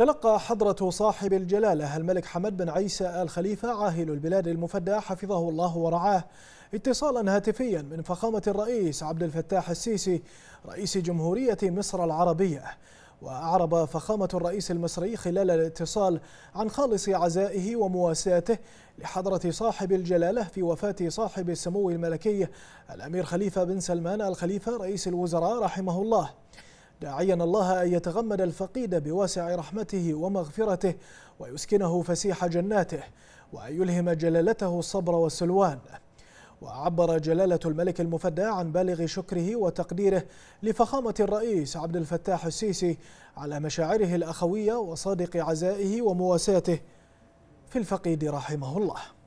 تلقى حضرة صاحب الجلالة الملك حمد بن عيسى آل خليفة عاهل البلاد المفدى حفظه الله ورعاه اتصالا هاتفيا من فخامة الرئيس عبد الفتاح السيسي رئيس جمهورية مصر العربية وأعرب فخامة الرئيس المصري خلال الاتصال عن خالص عزائه ومواساته لحضرة صاحب الجلالة في وفاة صاحب السمو الملكي الأمير خليفة بن سلمان الخليفة رئيس الوزراء رحمه الله داعيا الله أن يتغمد الفقيد بواسع رحمته ومغفرته ويسكنه فسيح جناته وأن يلهم جلالته الصبر والسلوان وعبر جلالة الملك المفدى عن بالغ شكره وتقديره لفخامة الرئيس عبد الفتاح السيسي على مشاعره الأخوية وصادق عزائه ومواساته في الفقيد رحمه الله